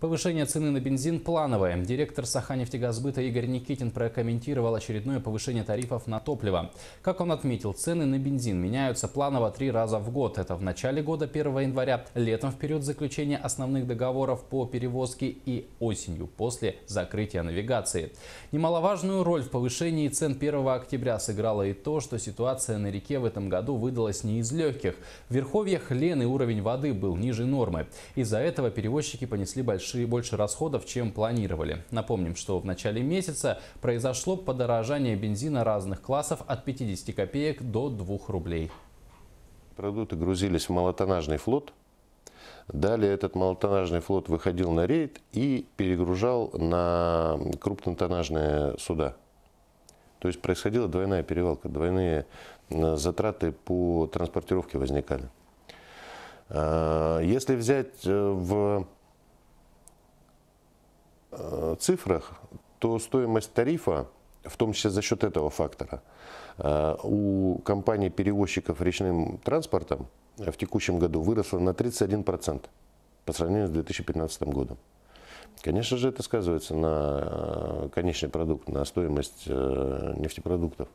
Повышение цены на бензин плановое. Директор Саханефтегазбыта Игорь Никитин прокомментировал очередное повышение тарифов на топливо. Как он отметил, цены на бензин меняются планово три раза в год. Это в начале года 1 января, летом в период заключения основных договоров по перевозке и осенью после закрытия навигации. Немаловажную роль в повышении цен 1 октября сыграло и то, что ситуация на реке в этом году выдалась не из легких. В верховьях Лены уровень воды был ниже нормы. Из-за этого перевозчики понесли большие больше и больше расходов, чем планировали. Напомним, что в начале месяца произошло подорожание бензина разных классов от 50 копеек до 2 рублей. Продукты грузились в малотонажный флот. Далее этот малотонажный флот выходил на рейд и перегружал на крупнотонажные суда. То есть происходила двойная перевалка, двойные э, затраты по транспортировке возникали. А, если взять э, в Э, цифрах, то стоимость тарифа, в том числе за счет этого фактора, э, у компаний-перевозчиков речным транспортом в текущем году выросла на 31% по сравнению с 2015 годом. Конечно же, это сказывается на э, конечный продукт, на стоимость нефтепродуктов.